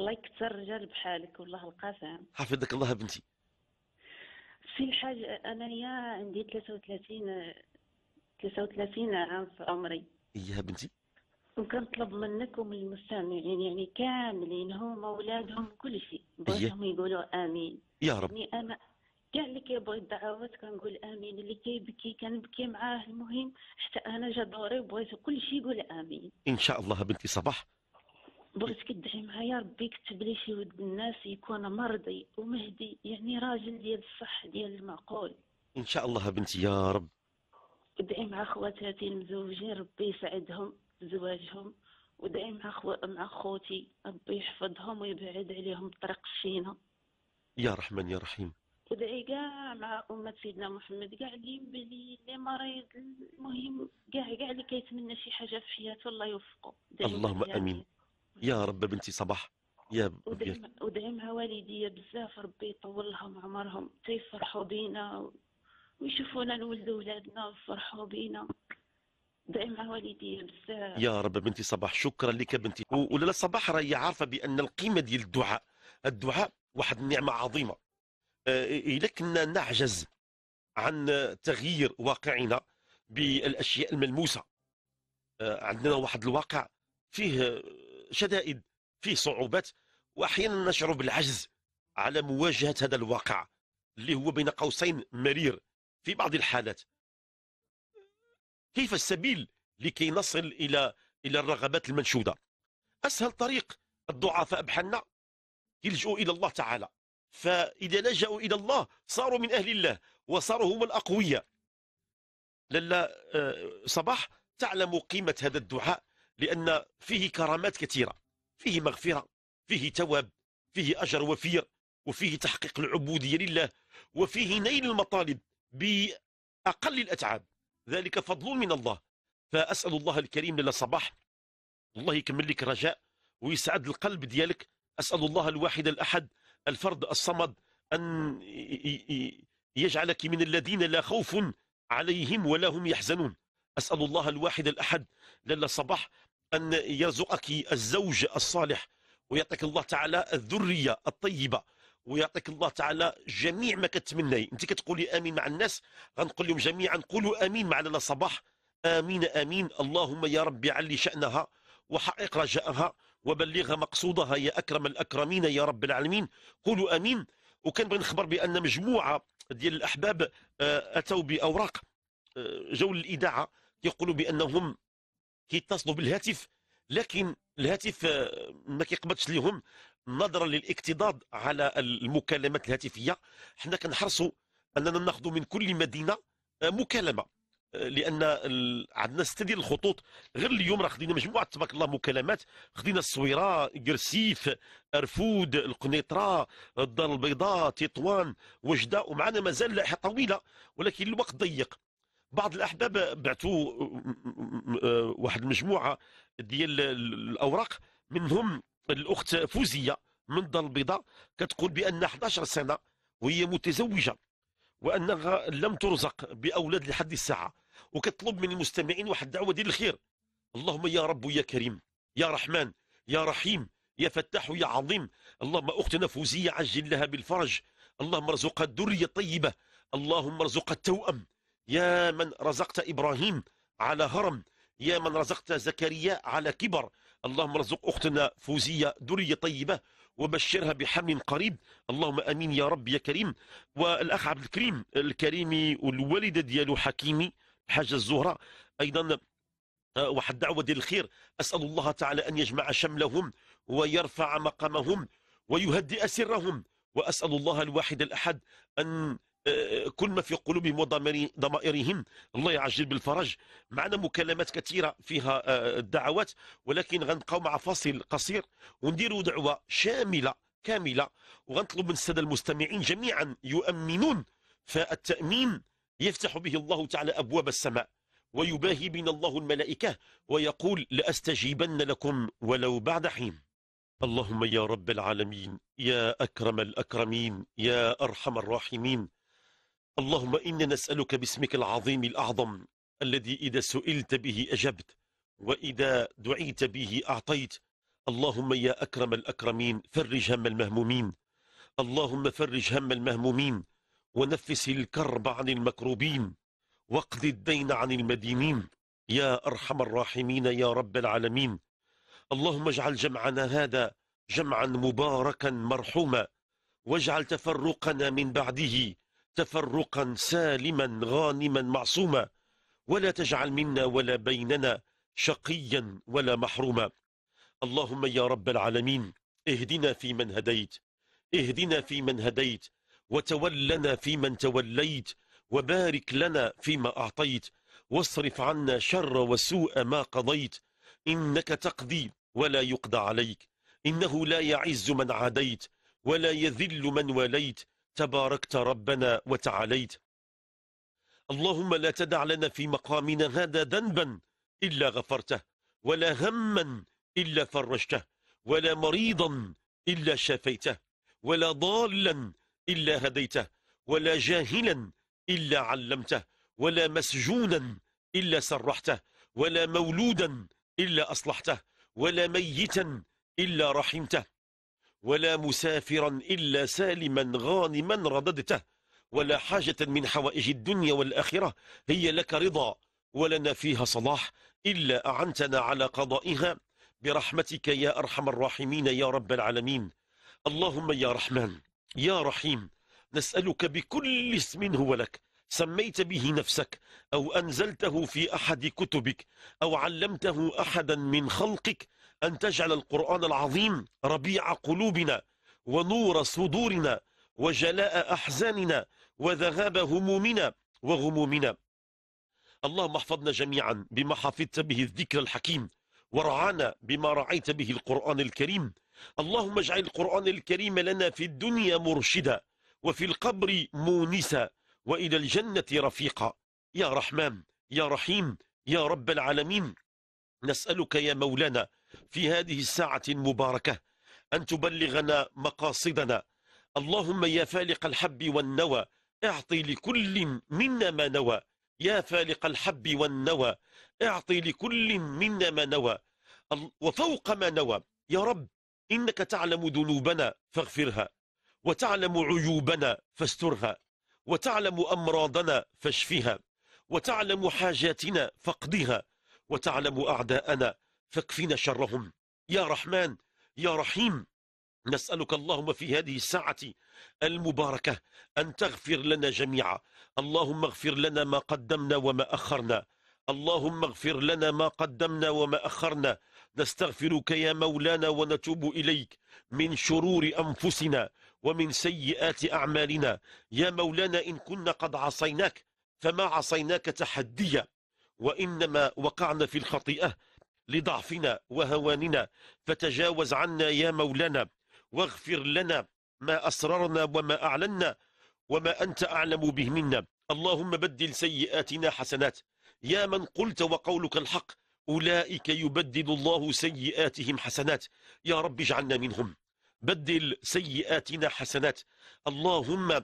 الله يكثر رجال بحالك والله القسم حفظك الله بنتي في انا أنايا عندي 33 33 عام في عمري إيها بنتي وكنطلب منك ومن المستمعين يعني كاملين هما ولادهم كل شيء بغيتهم يقولوا امين يا رب يعني انا كاع اللي كيبغي الدعوات كنقول امين اللي كيبكي كنبكي معاه المهم حتى انا جا دوري وبغيت كل شيء يقول امين ان شاء الله بنتي صباح بغيتك تدعي معايا ربي يكتب لي شي ود الناس يكون مرضي ومهدي يعني راجل ديال الصح ديال المعقول ان شاء الله بنتي يا رب ادعي مع خواتاتي المزوجين ربي يسعدهم زواجهم ودعي مع خو... مع خوتي ربي يحفظهم ويبعد عليهم طريق الشينه يا رحمن يا رحيم ودعي كاع مع امه سيدنا محمد كاع اللي بلي اللي مريض المهم كاع كاع اللي كيتمنى شي حاجه في حياته الله يوفقه اللهم امين يا رب بنتي صباح يا ب... ودعم ودعمها والديا بزاف ربي يطول لهم عمرهم تيفرحوا بينا ويشوفونا نولدوا ولادنا ويفرحوا بينا دعمها والديا بزاف يا رب بنتي صباح شكرا لك بنتي ولا صباح راهي عارفه بان القيمه ديال الدعاء الدعاء واحد النعمه عظيمه إذا آه، كنا نعجز عن تغيير واقعنا بالاشياء الملموسه آه، عندنا واحد الواقع فيه شدائد فيه صعوبات واحيانا نشعر بالعجز على مواجهه هذا الواقع اللي هو بين قوسين مرير في بعض الحالات كيف السبيل لكي نصل الى الى الرغبات المنشوده اسهل طريق الضعفاء بحالنا يلجؤوا الى الله تعالى فاذا لجؤوا الى الله صاروا من اهل الله وصاروا هم الاقوياء لالا آه، صباح تعلم قيمه هذا الدعاء لأن فيه كرامات كثيرة فيه مغفرة فيه تواب فيه أجر وفير وفيه تحقيق العبودية لله وفيه نيل المطالب بأقل الأتعاب ذلك فضل من الله فأسأل الله الكريم لنا صباح الله يكمل لك الرجاء ويسعد القلب ديالك أسأل الله الواحد الأحد الفرد الصمد أن يجعلك من الذين لا خوف عليهم ولا هم يحزنون أسأل الله الواحد الأحد للا صباح أن يرزقك الزوج الصالح ويعطيك الله تعالى الذرية الطيبة ويعطيك الله تعالى جميع ما كتمني انت كتقولي امين مع الناس غنقول لهم جميعا قولوا امين مع لنا صباح امين امين اللهم يا ربي علي شانها وحقق رجاءها وبلغ مقصودها يا اكرم الاكرمين يا رب العالمين قولوا امين وكنبغي نخبر بان مجموعه ديال الاحباب آه، اتوا باوراق آه، جو الاذاعه يقولوا بانهم كيتصلوا بالهاتف لكن الهاتف آه، ما كيقبضش ليهم نظرا للاكتضاد على المكالمات الهاتفيه حنا كنحرصوا اننا ناخذ من كل مدينه آه، مكالمه آه، لان عندنا سته ديال الخطوط غير اليوم راه خدينا مجموعه تبارك الله مكالمات خدينا الصويره كرسيف ارفود القنيطره الدار البيضاء تطوان وجده ومعنا مازال لائحه طويله ولكن الوقت ضيق بعض الاحباب بعثوا واحد المجموعه ديال الاوراق منهم الاخت فوزيه من دار البيضاء كتقول بان 11 سنه وهي متزوجه وانها لم ترزق باولاد لحد الساعه وكتطلب من المستمعين واحد الدعوه ديال الخير اللهم يا رب يا كريم يا رحمن يا رحيم يا فتاح يا عظيم اللهم اختنا فوزيه عجل لها بالفرج اللهم ارزقها الذريه الطيبه اللهم ارزقها التوأم يا من رزقت إبراهيم على هرم يا من رزقت زكريا على كبر اللهم ارزق أختنا فوزية درية طيبة وبشرها بحمل قريب اللهم أمين يا رب يا كريم والأخ عبد الكريم الكريمي والوالدة ديالو حكيمي حاجه الزهرة أيضا آه، واحد دعوة ديال الخير أسأل الله تعالى أن يجمع شملهم ويرفع مقامهم ويهدئ سرهم وأسأل الله الواحد الأحد أن كل ما في قلوبهم وضمائرهم الله يعجل بالفرج معنا مكالمات كثيرة فيها آه، الدعوات ولكن غنبقاو مع فاصل قصير ونديروا دعوة شاملة كاملة وغنطلب من السادة المستمعين جميعا يؤمنون فالتأمين يفتح به الله تعالى أبواب السماء ويباهي بنا الله الملائكة ويقول لأستجيبن لكم ولو بعد حين اللهم يا رب العالمين يا أكرم الأكرمين يا أرحم الراحمين اللهم إنا نسألك باسمك العظيم الأعظم الذي إذا سئلت به أجبت وإذا دعيت به أعطيت اللهم يا أكرم الأكرمين فرج هم المهمومين اللهم فرج هم المهمومين ونفس الكرب عن المكروبين واقض الدين عن المدينين يا أرحم الراحمين يا رب العالمين اللهم اجعل جمعنا هذا جمعا مباركا مرحوما واجعل تفرقنا من بعده تفرقا سالما غانما معصوما ولا تجعل منا ولا بيننا شقيا ولا محروما اللهم يا رب العالمين اهدنا في من هديت اهدنا في من هديت وتولنا في من توليت وبارك لنا فيما أعطيت واصرف عنا شر وسوء ما قضيت إنك تقضي ولا يقضى عليك إنه لا يعز من عاديت ولا يذل من وليت تباركت ربنا وتعاليت اللهم لا تدع لنا في مقامنا هذا ذنبا إلا غفرته ولا هما إلا فرجته ولا مريضا إلا شافيته ولا ضالا إلا هديته ولا جاهلا إلا علمته ولا مسجونا إلا سرحته ولا مولودا إلا أصلحته ولا ميتا إلا رحمته ولا مسافرا إلا سالما غانما رددته ولا حاجة من حوائج الدنيا والآخرة هي لك رضا ولنا فيها صلاح إلا أعنتنا على قضائها برحمتك يا أرحم الراحمين يا رب العالمين اللهم يا رحمن يا رحيم نسألك بكل اسم هو لك سميت به نفسك أو أنزلته في أحد كتبك أو علمته أحدا من خلقك أن تجعل القرآن العظيم ربيع قلوبنا ونور صدورنا وجلاء أحزاننا وذهاب همومنا وغمومنا اللهم احفظنا جميعا بما حفظت به الذكر الحكيم ورعانا بما رعيت به القرآن الكريم اللهم اجعل القرآن الكريم لنا في الدنيا مرشدا وفي القبر مونسا وإلى الجنة رفيقا يا رحمن يا رحيم يا رب العالمين نسألك يا مولانا في هذه الساعة المباركة أن تبلغنا مقاصدنا اللهم يا فالق الحب والنوى اعطي لكل منا ما نوى يا فالق الحب والنوى اعطي لكل منا ما نوى وفوق ما نوى يا رب إنك تعلم ذنوبنا فاغفرها وتعلم عيوبنا فاسترها وتعلم أمراضنا فاشفها وتعلم حاجاتنا فاقضها وتعلم أعداءنا فاكفنا شرهم يا رحمن يا رحيم نسألك اللهم في هذه الساعة المباركة أن تغفر لنا جميعا اللهم اغفر لنا ما قدمنا وما أخرنا اللهم اغفر لنا ما قدمنا وما أخرنا نستغفرك يا مولانا ونتوب إليك من شرور أنفسنا ومن سيئات أعمالنا يا مولانا إن كنا قد عصيناك فما عصيناك تحديا وإنما وقعنا في الخطيئة لضعفنا وهواننا فتجاوز عنا يا مولانا واغفر لنا ما أسررنا وما أعلنا وما أنت أعلم به منا اللهم بدل سيئاتنا حسنات يا من قلت وقولك الحق أولئك يبدل الله سيئاتهم حسنات يا رب اجعلنا منهم بدل سيئاتنا حسنات اللهم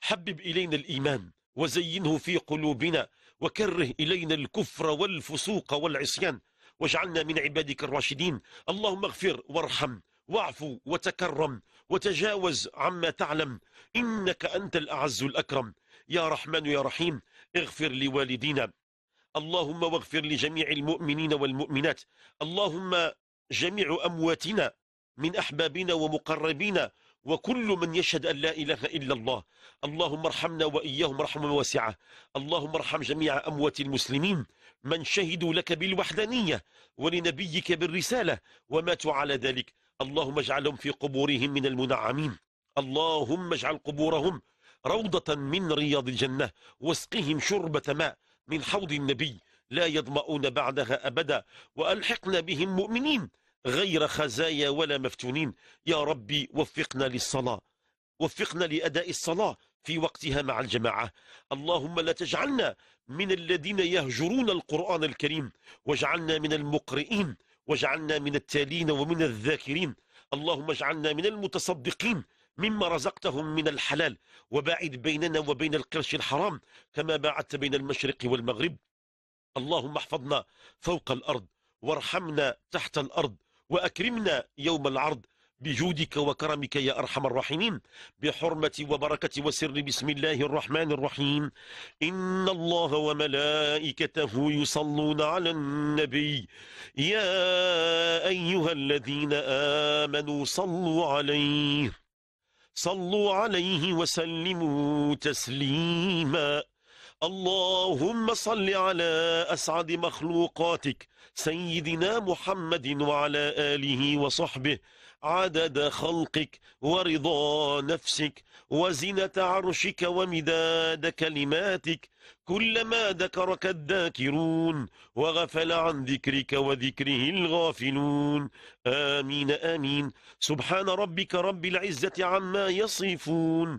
حبب إلينا الإيمان وزينه في قلوبنا وكره إلينا الكفر والفسوق والعصيان واجعلنا من عبادك الراشدين اللهم اغفر وارحم واعفو وتكرم وتجاوز عما تعلم إنك أنت الأعز الأكرم يا رحمن يا رحيم اغفر لوالدينا اللهم واغفر لجميع المؤمنين والمؤمنات اللهم جميع أمواتنا من أحبابنا ومقربينا وكل من يشهد أن لا إله إلا الله اللهم ارحمنا وإياهم رحمة واسعة اللهم ارحم جميع أموات المسلمين من شهدوا لك بالوحدانية ولنبيك بالرسالة وماتوا على ذلك اللهم اجعلهم في قبورهم من المنعمين اللهم اجعل قبورهم روضة من رياض الجنة واسقهم شربة ماء من حوض النبي لا يظمؤون بعدها أبدا وألحقنا بهم مؤمنين غير خزايا ولا مفتونين يا ربي وفقنا للصلاة وفقنا لأداء الصلاة في وقتها مع الجماعة اللهم لا تجعلنا من الذين يهجرون القرآن الكريم واجعلنا من المقرئين واجعلنا من التالين ومن الذاكرين اللهم اجعلنا من المتصدقين مما رزقتهم من الحلال وباعد بيننا وبين القرش الحرام كما باعدت بين المشرق والمغرب اللهم احفظنا فوق الأرض وارحمنا تحت الأرض وأكرمنا يوم العرض بجودك وكرمك يا أرحم الراحمين بحرمة وبركة وسر بسم الله الرحمن الرحيم إن الله وملائكته يصلون على النبي يا أيها الذين آمنوا صلوا عليه صلوا عليه وسلموا تسليماً اللهم صل على أسعد مخلوقاتك سيدنا محمد وعلى آله وصحبه عدد خلقك ورضا نفسك وزنة عرشك ومداد كلماتك كلما ذكرك الذاكرون وغفل عن ذكرك وذكره الغافلون آمين آمين سبحان ربك رب العزة عما يصفون